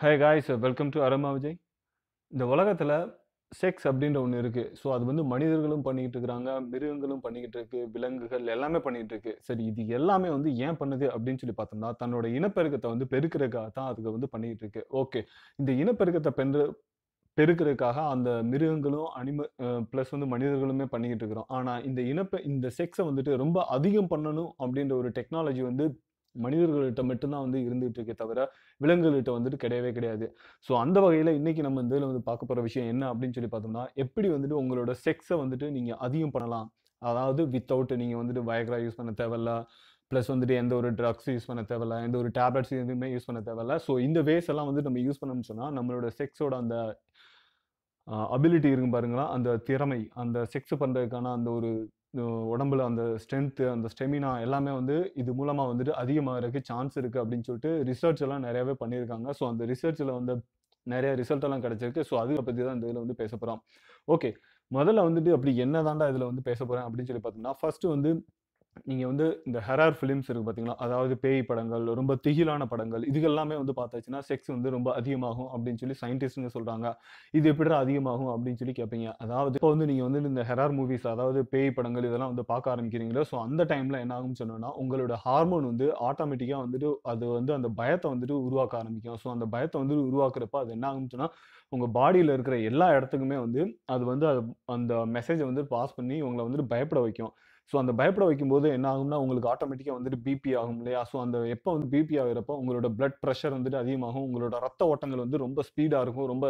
hey guys welcome to அரமா விஜய் இந்த உலகத்தில் செக்ஸ் அப்படின்ற ஒன்று இருக்குது ஸோ அது வந்து மனிதர்களும் பண்ணிக்கிட்டு இருக்கிறாங்க மிருகங்களும் பண்ணிக்கிட்டு இருக்கு விலங்குகள் எல்லாமே பண்ணிகிட்டு இருக்கு சரி இது எல்லாமே வந்து ஏன் பண்ணுது அப்படின்னு சொல்லி பார்த்தோம்னா தன்னோட இனப்பெருக்கத்தை வந்து பெருக்கிறதுக்காக தான் அதுக்கு வந்து பண்ணிக்கிட்டு இருக்கு ஓகே இந்த இனப்பெருக்கத்தை பென்று பெருக்கிறதுக்காக அந்த மிருகங்களும் அனிம ப்ளஸ் வந்து மனிதர்களுமே பண்ணிக்கிட்டு இருக்கிறோம் ஆனால் இந்த இனப்பை இந்த செக்ஸை வந்துட்டு ரொம்ப அதிகம் பண்ணணும் அப்படின்ற ஒரு டெக்னாலஜி வந்து மனிதர்கள்கிட்ட மட்டும்தான் வந்து இருந்துகிட்டு இருக்கே தவிர விலங்குகள்கிட்ட வந்துட்டு கிடையவே கிடையாது ஸோ அந்த வகையில் இன்றைக்கி நம்ம இந்த இதில் வந்து பார்க்க போகிற விஷயம் என்ன அப்படின்னு சொல்லி பார்த்தோம்னா எப்படி வந்துட்டு உங்களோட செக்ஸை வந்துட்டு நீங்கள் அதிகம் பண்ணலாம் அதாவது வித்தவுட் நீங்கள் வந்துட்டு வயக்ரா யூஸ் பண்ண தேவையில்ல ப்ளஸ் வந்துட்டு எந்த ஒரு ட்ரக்ஸ் யூஸ் பண்ண தேவையில்ல எந்த ஒரு டேப்லெட்ஸ் எதுவுமே யூஸ் பண்ண தேவையில்ல ஸோ இந்த வேஸ் எல்லாம் வந்து நம்ம யூஸ் பண்ணோம்னு சொன்னால் நம்மளோட செக்ஸோட அந்த அபிலிட்டி இருக்கும் பாருங்களா அந்த திறமை அந்த செக்ஸ் பண்ணுறதுக்கான அந்த ஒரு உடம்புல அந்த ஸ்ட்ரென்த்து அந்த ஸ்டெமினா எல்லாமே வந்து இது மூலமாக வந்துட்டு அதிகமாகிறதுக்கு சான்ஸ் இருக்குது அப்படின்னு சொல்லிட்டு ரிசர்ச் எல்லாம் நிறையாவே பண்ணியிருக்காங்க ஸோ அந்த ரிசர்ச்சில் வந்து நிறைய ரிசல்ட் எல்லாம் கிடைச்சிருக்கு ஸோ அதை பற்றி தான் இந்த இதில் வந்து பேச போகிறோம் ஓகே முதல்ல வந்துட்டு அப்படி என்ன தாண்டா இதில் வந்து பேச போகிறேன் அப்படின்னு சொல்லி பார்த்தோம்னா ஃபர்ஸ்ட் வந்து நீங்கள் வந்து இந்த ஹெரார் ஃபிலிம்ஸ் இருக்குது பார்த்தீங்களா அதாவது பேய் படங்கள் ரொம்ப திகிலான படங்கள் இதுகெல்லாமே வந்து பார்த்தாச்சுன்னா செக்ஸ் வந்து ரொம்ப அதிகமாகும் அப்படின்னு சொல்லி சயின்டிஸ்ட்டுங்க சொல்கிறாங்க இது எப்படிடா அதிகமாகும் அப்படின்னு சொல்லி கேட்பீங்க அதாவது இப்போ வந்து நீங்கள் வந்து இந்த ஹெரார் மூவிஸ் அதாவது பேய் படங்கள் இதெல்லாம் வந்து பார்க்க ஆரம்பிக்கிறீங்களோ ஸோ அந்த டைமில் என்ன ஆகும்னு சொன்னோன்னா உங்களோட ஹார்மோன் வந்து ஆட்டோமேட்டிக்காக வந்துட்டு அது வந்து அந்த பயத்தை வந்துட்டு உருவாக்க ஆரம்பிக்கும் ஸோ அந்த பயத்தை வந்து உருவாக்குறப்ப அது என்ன ஆகும்னு சொன்னால் உங்கள் பாடியில் இருக்கிற எல்லா இடத்துக்குமே வந்து அது வந்து அந்த மெசேஜை வந்து பாஸ் பண்ணி உங்களை வந்துட்டு பயப்பட வைக்கும் ஸோ அந்த பயப்பட வைக்கும்போது என்ன ஆகும்னா உங்களுக்கு ஆட்டோமேட்டிக்காக வந்துட்டு பிபி ஆகும் இல்லையா ஸோ அந்த எப்போ வந்து பிபி ஆகிறப்போ உங்களோட பிளட் ப்ரெஷர் வந்துட்டு அதிகமாகும் உங்களோட ரத்த ஓட்டங்கள் வந்து ரொம்ப ஸ்பீடாக இருக்கும் ரொம்ப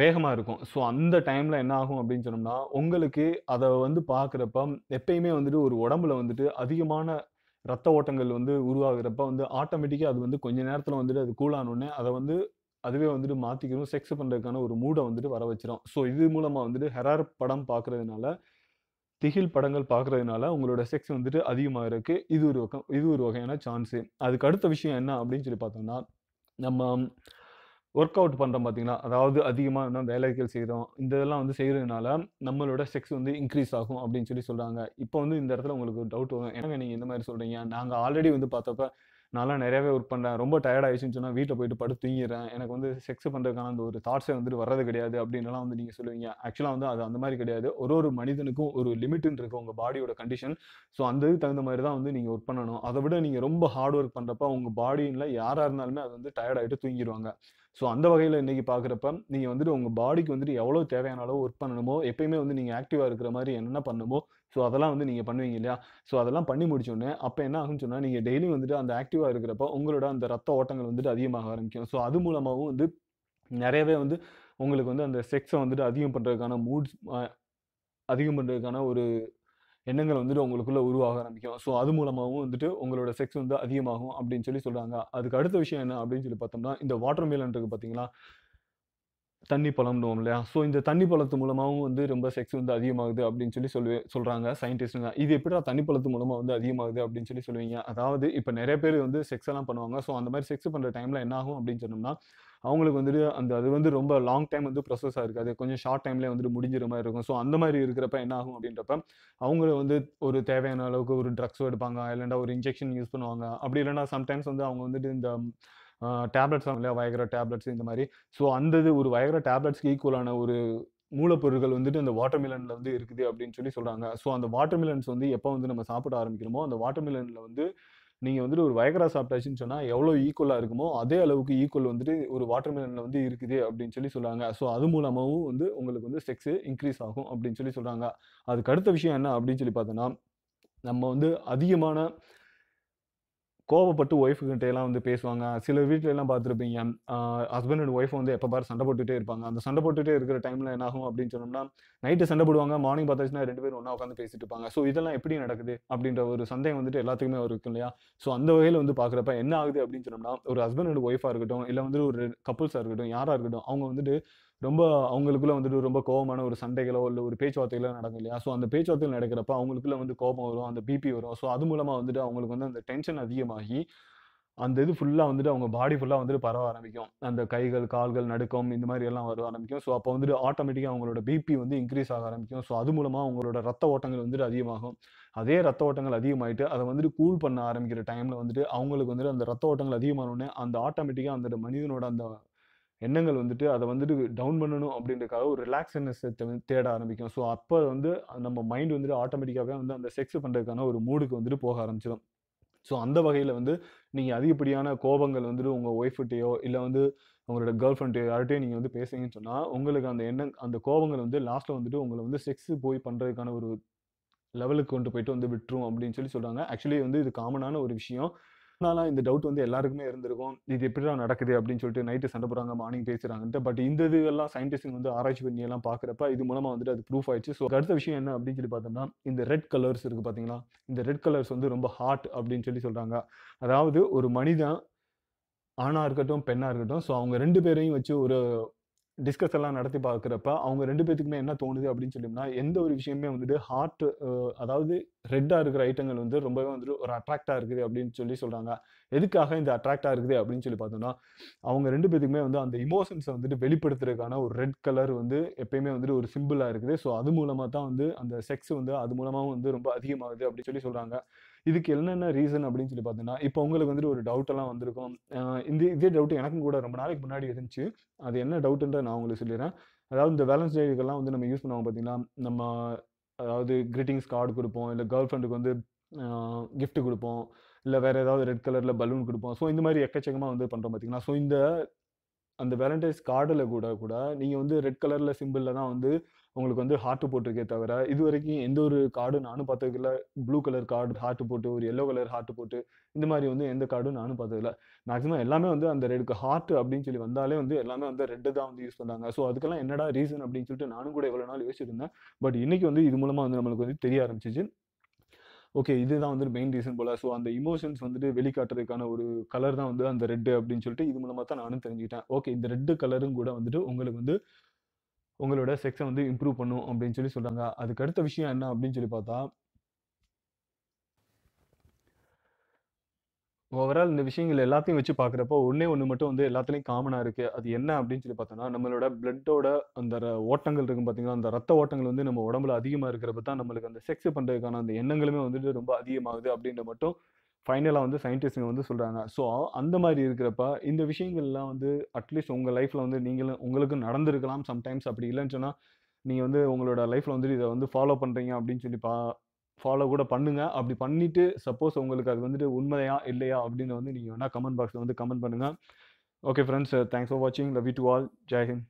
வேகமாக இருக்கும் ஸோ அந்த டைமில் என்ன ஆகும் அப்படின்னு சொன்னோம்னா உங்களுக்கு அதை வந்து பார்க்குறப்ப எப்பயுமே வந்துட்டு ஒரு உடம்புல வந்துட்டு அதிகமான ரத்த ஓட்டங்கள் வந்து உருவாகிறப்ப வந்து ஆட்டோமேட்டிக்காக அது வந்து கொஞ்ச நேரத்தில் வந்துட்டு அது கூலானோடனே அதை வந்து அதுவே வந்துட்டு மாற்றிக்கிறோம் செக்ஸ் பண்ணுறதுக்கான ஒரு மூடை வந்துட்டு வர வச்சிடும் ஸோ இது மூலமாக வந்துட்டு ஹெரார் படம் பார்க்குறதுனால திகில் படங்கள் பார்க்குறதுனால உங்களோட செக்ஸ் வந்துட்டு அதிகமாக இருக்குது இது ஒரு பக்கம் இது ஒரு வகையான சான்ஸு அதுக்கு அடுத்த விஷயம் என்ன அப்படின்னு சொல்லி பார்த்தோம்னா நம்ம ஒர்க் அவுட் பண்ணுறோம் பார்த்தீங்கன்னா அதாவது அதிகமாக என்ன வேலைகள் செய்கிறோம் இந்த இதெல்லாம் வந்து செய்கிறதுனால நம்மளோட செக்ஸ் வந்து இன்க்ரீஸ் ஆகும் அப்படின்னு சொல்லி சொல்கிறாங்க இப்போ வந்து இந்த இடத்துல உங்களுக்கு டவுட் வரும் ஏன்னா நீங்கள் இந்த மாதிரி சொல்கிறீங்க நாங்கள் ஆல்ரெடி வந்து பார்த்தப்ப நான்லாம் நிறையாவே ஒர்க் பண்ணுறேன் ரொம்ப டயர்ட் ஆயிடுச்சுன்னு சொன்னால் வீட்டில் போயிட்டு படுத்து தூங்கிடுறேன் எனக்கு வந்து செக்ஸ் பண்ணுறதுக்கான அந்த ஒரு தாட்ஸே வந்துட்டு வர்றது கிடையாது அப்படின்லாம் வந்து நீங்கள் சொல்லுவீங்க ஆக்சுவலாக வந்து அது அந்த மாதிரி கிடையாது ஒரு ஒரு மனிதனுக்கும் ஒரு லிமிட்டுன்னு இருக்குது உங்கள் பாடியோட கண்டிஷன் ஸோ அந்த இது தகுந்த மாதிரி தான் வந்து நீங்கள் ஒர்க் பண்ணணும் அதை விட நீங்கள் ரொம்ப ஹார்ட் ஒர்க் பண்ணுறப்ப உங்கள் பாடியில் யாராக இருந்தாலுமே அது வந்து டயர்ட் ஆகிட்டு தூங்கிடுவாங்க ஸோ அந்த வகையில் இன்றைக்கி பார்க்குறப்ப நீங்கள் வந்துட்டு உங்கள் பாடிக்கு வந்துட்டு எவ்வளோ தேவையான அளவு ஒர்க் பண்ணணுமோ எப்பயுமே வந்து நீங்கள் ஆக்டிவாக இருக்கிற மாதிரி என்னென்ன பண்ணணுமோ ஸோ அதெல்லாம் வந்து நீங்கள் பண்ணுவீங்க இல்லையா ஸோ அதெல்லாம் பண்ணி முடிச்சோடனே அப்போ என்ன ஆகும்னு சொன்னால் நீங்கள் டெய்லி வந்துட்டு அந்த ஆக்டிவாக இருக்கிறப்ப உங்களோட அந்த ரத்த ஓட்டங்கள் வந்துட்டு அதிகமாக ஆரம்பிக்கும் ஸோ அது மூலமாகவும் வந்து நிறையவே வந்து உங்களுக்கு வந்து அந்த செக்ஸை வந்துட்டு அதிகம் பண்ணுறதுக்கான மூட்ஸ் அதிகம் பண்ணுறதுக்கான ஒரு எண்ணங்கள் வந்துட்டு உங்களுக்குள்ளே உருவாக ஆரம்பிக்கும் ஸோ அது மூலமாகவும் வந்துட்டு உங்களோட செக்ஸ் வந்து அதிகமாகும் அப்படின்னு சொல்லி சொல்கிறாங்க அதுக்கு அடுத்த விஷயம் என்ன அப்படின்னு சொல்லி பார்த்தோம்னா இந்த வாட்டர் மேலன்றது இருக்குது பார்த்தீங்களா தண்ணி பழம்னுவோம் இல்லையா ஸோ இந்த தண்ணி பழத்து மூலமாகவும் வந்து ரொம்ப செக்ஸ் வந்து அதிகமாகுது அப்படின்னு சொல்லி சொல்லி சொல்கிறாங்க சயின்டிஸ்ட்டுங்க இது எப்படா தண்ணி பழத்து மூலமாக வந்து அதிகமாகுது அப்படின்னு சொல்லி சொல்லுவீங்க அதாவது இப்போ நிறைய பேர் வந்து செக்ஸ் எல்லாம் பண்ணுவாங்க ஸோ அந்த மாதிரி செக்ஸ் பண்ணுற டைமில் என்ன ஆகும் அப்படின்னு சொன்னோம்னா அவங்களுக்கு வந்துட்டு அந்த அது வந்து ரொம்ப லாங் டைம் வந்து ப்ரொசஸாக இருக்குது அது கொஞ்சம் ஷார்ட் டைம்லேயே வந்துட்டு முடிஞ்சிற மாதிரி இருக்கும் ஸோ அந்த மாதிரி இருக்கிறப்ப என்ன ஆகும் அப்படின்றப்ப அவங்கள வந்து ஒரு தேவையான அளவுக்கு ஒரு ட்ரக்ஸோ எடுப்பாங்க இல்லைன்னா ஒரு இன்ஜெக்ஷன் யூஸ் பண்ணுவாங்க அப்படி இல்லைன்னா சம்டைம்ஸ் வந்து அவங்க வந்துட்டு இந்த டேப்லெட்ஸ் இல்லையா வயகிற டேப்லெட்ஸ் இந்த மாதிரி ஸோ அந்த இது ஒரு வயகிற டேப்லெட்ஸ்க்கு ஈக்குவலான ஒரு மூலப்பொருட்கள் வந்துட்டு அந்த வாட்டர்மிலனில் வந்து இருக்குது அப்படின்னு சொல்லி சொல்கிறாங்க ஸோ அந்த வாட்டர்மிலன்ஸ் வந்து எப்போ வந்து நம்ம சாப்பிட ஆரம்பிக்கிறோமோ அந்த வாட்டர்மிலனில் வந்து நீங்கள் வந்துட்டு ஒரு வயகரா சாப்பிட்டாச்சுன்னு சொன்னால் எவ்வளோ ஈக்குவலாக இருக்குமோ அதே அளவுக்கு ஈக்குவல் வந்துட்டு ஒரு வாட்டர் வந்து இருக்குது அப்படின்னு சொல்லி சொல்கிறாங்க ஸோ அது மூலமாகவும் வந்து உங்களுக்கு வந்து செக்ஸு இன்க்ரீஸ் ஆகும் அப்படின்னு சொல்லி சொல்கிறாங்க அதுக்கு அடுத்த விஷயம் என்ன அப்படின்னு சொல்லி பார்த்தோன்னா நம்ம வந்து அதிகமான கோவப்பட்டு ஒய்ஃபுக்கிட்ட எல்லாம் வந்து பேசுவாங்க சில வீட்டில எல்லாம் பார்த்துருப்பீங்க ஹஸ்பண்ட் அண்ட் ஒய்ஃப் வந்து எப்போ பாரு சண்டை போட்டுகிட்டே இருப்பாங்க அந்த சண்டை போட்டுகிட்டே இருக்கிற டைமில் என்னாகும் அப்படின்னு சொன்னோம்னா நைட்டு சண்டை போடுவாங்க மார்னிங் பார்த்தாச்சுன்னா ரெண்டு பேரும் ஒன்றா உட்காந்து பேசிட்டு இருப்பாங்க ஸோ இதெல்லாம் எப்படி நடக்குது அப்படின்ற ஒரு சந்தேகம் வந்துட்டு எல்லாத்துக்குமே இருக்கும் இல்லையா ஸோ அந்த வகையில் வந்து பார்க்குறப்ப என்ன ஆகுது அப்படின்னு சொன்னோம்னா ஒரு ஹஸ்பண்ட் அண்ட் ஒய்ஃபாக இருக்கட்டும் இல்லை வந்து ஒரு கப்புள்ஸாக இருக்கட்டும் யாராக இருக்கட்டும் அவங்க வந்துட்டு ரொம்ப அவங்களுக்குள்ள வந்துட்டு ரொம்ப கோபமான ஒரு சண்டைகளோ இல்லை ஒரு பேச்சுவார்த்தைகளோ நடக்கும் இல்லையா ஸோ அந்த பேச்சுவார்த்தைகள் நடக்கிறப்ப அவங்களுக்குள்ள வந்து கோபம் வரும் அந்த பிபி வரும் ஸோ அது மூலமாக வந்துட்டு அவங்களுக்கு வந்து அந்த டென்ஷன் அதிகமாகி அந்த இது ஃபுல்லாக வந்துட்டு அவங்க பாடி ஃபுல்லாக வந்துட்டு பரவ ஆரம்பிக்கும் அந்த கைகள் கால்கள் நடுக்கம் இந்த மாதிரி எல்லாம் வர ஆரம்பிக்கும் ஸோ அப்போ வந்துட்டு ஆட்டோமேட்டிக்காக அவங்களோட பிபி வந்து இன்க்ரீஸ் ஆக ஆரம்பிக்கும் ஸோ அது மூலமாக அவங்களோட ரத்த ஓட்டங்கள் வந்துட்டு அதிகமாகும் அதே ரத்த ஓட்டங்கள் அதிகமாயிட்டு அதை வந்துட்டு கூல் பண்ண ஆரம்பிக்கிற டைமில் வந்துட்டு அவங்களுக்கு வந்துட்டு அந்த ரத்த ஓட்டங்கள் அதிகமானோடனே அந்த ஆட்டோமேட்டிக்காக அந்த மனிதனோட அந்த எண்ணங்கள் வந்துட்டு அதை வந்துட்டு டவுன் பண்ணணும் அப்படின்றக்காக ஒரு ரிலாக்ஸனஸை தேட ஆரம்பிக்கும் ஸோ அப்போ வந்து நம்ம மைண்ட் வந்துட்டு ஆட்டோமேட்டிக்காகவே வந்து அந்த செக்ஸ் பண்ணுறதுக்கான ஒரு மூடுக்கு வந்துட்டு போக ஆரம்பிச்சிடும் ஸோ அந்த வகையில் வந்து நீங்கள் அதிகப்படியான கோபங்கள் வந்துட்டு உங்கள் ஒய்ஃப்ட்டையோ இல்லை வந்து உங்களோட கேர்ள் ஃப்ரெண்ட்டையோ யார்கிட்டயோ நீங்கள் வந்து பேசுங்கன்னு சொன்னால் உங்களுக்கு அந்த எண்ணம் அந்த கோபங்கள் வந்து லாஸ்ட்டில் வந்துட்டு உங்களை வந்து செக்ஸ் போய் பண்ணுறதுக்கான ஒரு லெவலுக்கு கொண்டு போயிட்டு வந்து விட்டுரும் அப்படின்னு சொல்லி சொல்கிறாங்க ஆக்சுவலி வந்து இது காமனான ஒரு விஷயம் நாளாக இந்த டவுட் வந்து எல்லாருக்குமே இருந்திருக்கும் இது எப்படிலாம் நடக்குது அப்படின்னு சொல்லிட்டு நைட்டு சண்டை போடுறாங்க மார்னிங் பேசுகிறாங்கன்ட்டு பட் இந்த இதெல்லாம் சயின்டிஸ்ட் வந்து ஆராய்ச்சி பண்ணி எல்லாம் பார்க்குறப்ப இது மூலமாக வந்துட்டு அது ப்ரூஃப் ஆயிடுச்சு ஸோ அடுத்த விஷயம் என்ன அப்படின்னு சொல்லி பார்த்தோம்னா இந்த ரெட் கலர்ஸ் இருக்குது பார்த்தீங்களா இந்த ரெட் கலர்ஸ் வந்து ரொம்ப ஹாட் அப்படின்னு சொல்லி சொல்கிறாங்க அதாவது ஒரு மனிதன் ஆணாக இருக்கட்டும் பெண்ணாக இருக்கட்டும் ஸோ அவங்க ரெண்டு பேரையும் வச்சு ஒரு டிஸ்கஸ் எல்லாம் நடத்தி பார்க்குறப்ப அவங்க ரெண்டு பேத்துக்குமே என்ன தோணுது அப்படின்னு சொல்லிம்னா எந்த ஒரு விஷயமே வந்துட்டு ஹார்ட் அதாவது ரெட்டாக இருக்கிற ஐட்டங்கள் வந்து ரொம்பவே வந்துட்டு ஒரு அட்ராக்டாக இருக்குது அப்படின்னு சொல்லி சொல்கிறாங்க எதுக்காக இந்த அட்ராக்டாக இருக்குது அப்படின்னு சொல்லி பார்த்தோம்னா அவங்க ரெண்டு பேத்துக்குமே வந்து அந்த இமோஷன்ஸை வந்துட்டு வெளிப்படுத்துறதுக்கான ஒரு ரெட் கலர் வந்து எப்பயுமே வந்துட்டு ஒரு சிம்பிளாக இருக்குது ஸோ அது மூலமாக தான் வந்து அந்த செக்ஸ் வந்து அது மூலமாக வந்து ரொம்ப அதிகமாகுது அப்படின்னு சொல்லி சொல்கிறாங்க இதுக்கு என்னென்ன ரீசன் அப்படின்னு சொல்லி பார்த்தீங்கன்னா இப்போ உங்களுக்கு வந்துட்டு ஒரு டவுட்டெல்லாம் வந்திருக்கும் இந்த இதே டவுட் எனக்கும் கூட ரொம்ப நாளைக்கு முன்னாடி இருந்துச்சு அது என்ன டவுட்டுன்ற நான் உங்களுக்கு சொல்லிடுறேன் அதாவது இந்த வேலன்ஸ் டே இதெல்லாம் வந்து நம்ம யூஸ் பண்ணுவாங்க பார்த்தீங்கன்னா நம்ம அதாவது கிரீட்டிங்ஸ் கார்டு கொடுப்போம் இல்லை கேர்ள் ஃப்ரெண்டுக்கு வந்து கிஃப்ட் கொடுப்போம் இல்லை வேறு ஏதாவது ரெட் கலரில் பலூன் கொடுப்போம் ஸோ இந்த மாதிரி எக்கச்சக்கமாக வந்து பண்ணுறோம் பார்த்தீங்கன்னா ஸோ இந்த அந்த வேலண்டைன்ஸ் கார்டில் கூட கூட நீங்கள் வந்து ரெட் கலரில் சிம்பிளில் தான் வந்து உங்களுக்கு வந்து ஹார்ட் போட்டிருக்கே தவிர இது வரைக்கும் எந்த ஒரு கார்டும் நானும் பார்த்ததில்ல ப்ளூ கலர் கார்டு ஹார்ட் போட்டு ஒரு எல்லோ கலர் ஹார்ட் போட்டு இந்த மாதிரி வந்து எந்த கார்டும் நானும் பார்த்ததில்ல மேக்ஸிமம் எல்லாமே வந்து அந்த ரெடுக்கு ஹார்ட் அப்படின்னு சொல்லி வந்தாலே வந்து எல்லாமே வந்து ரெட்டு தான் வந்து யூஸ் பண்ணாங்க ஸோ அதுக்கெல்லாம் என்னடா ரீசன் அப்படின்னு சொல்லிட்டு நானும் கூட எவ்வளோ நாள் யோசிச்சிருந்தேன் பட் இன்னைக்கு வந்து இது மூலமாக வந்து நம்மளுக்கு வந்து தெரிய ஆரம்பிச்சிச்சு ஓகே இதுதான் வந்து மெயின் ரீசன் போல் ஸோ அந்த இமோஷன்ஸ் வந்துட்டு வெளிக்காட்டுறதுக்கான ஒரு கலர் தான் வந்து அந்த ரெட்டு அப்படின்னு சொல்லிட்டு இது மூலமாக தான் நானும் தெரிஞ்சுக்கிட்டேன் ஓகே இந்த ரெட்டு கலரும் கூட வந்துட்டு உங்களுக்கு வந்து உங்களோட செக்ஸை வந்து இம்ப்ரூவ் பண்ணும் அப்படின்னு சொல்லி சொல்கிறாங்க அதுக்கு அடுத்த விஷயம் என்ன அப்படின்னு சொல்லி பார்த்தா ஓவரால் இந்த விஷயங்கள் எல்லாத்தையும் வச்சு பார்க்குறப்போ ஒன்றே ஒன்று மட்டும் வந்து எல்லாத்துலேயும் காமனாக இருக்குது அது என்ன அப்படின்னு சொல்லி பார்த்தோன்னா நம்மளோட பிளட்டோட அந்த ஓட்டங்கள் இருக்கும் பார்த்தீங்கன்னா அந்த ரத்த ஓட்டங்கள் வந்து நம்ம உடம்புல அதிகமாக இருக்கிறப்ப தான் நம்மளுக்கு அந்த செக்ஸ் பண்ணுறதுக்கான அந்த எண்ணங்களுமே வந்துட்டு ரொம்ப அதிகமாகுது அப்படின்ற மட்டும் ஃபைனலாக வந்து சயின்டிஸ்ட்டுங்க வந்து சொல்கிறாங்க ஸோ அந்த மாதிரி இருக்கிறப்ப இந்த விஷயங்கள்லாம் வந்து அட்லீஸ்ட் உங்கள் லைஃப்பில் வந்து நீங்களும் உங்களுக்கும் நடந்திருக்கலாம் சம்டைம்ஸ் அப்படி இல்லைன்னு சொன்னால் நீங்கள் வந்து உங்களோட லைஃப்பில் வந்து இதை வந்து ஃபாலோ பண்ணுறீங்க அப்படின்னு சொல்லி பா ஃபாலோ கூட பண்ணுங்கள் அப்படி பண்ணிவிட்டு சப்போஸ் உங்களுக்கு அது வந்துட்டு உண்மையா இல்லையா அப்படின்னு வந்து நீங்கள் வேணால் கமெண்ட் பாக்ஸில் வந்து கமெண்ட் பண்ணுங்கள் ஓகே ஃப்ரெண்ட்ஸ் தேங்க்ஸ் ஃபார் வாட்சிங் love you to all Jai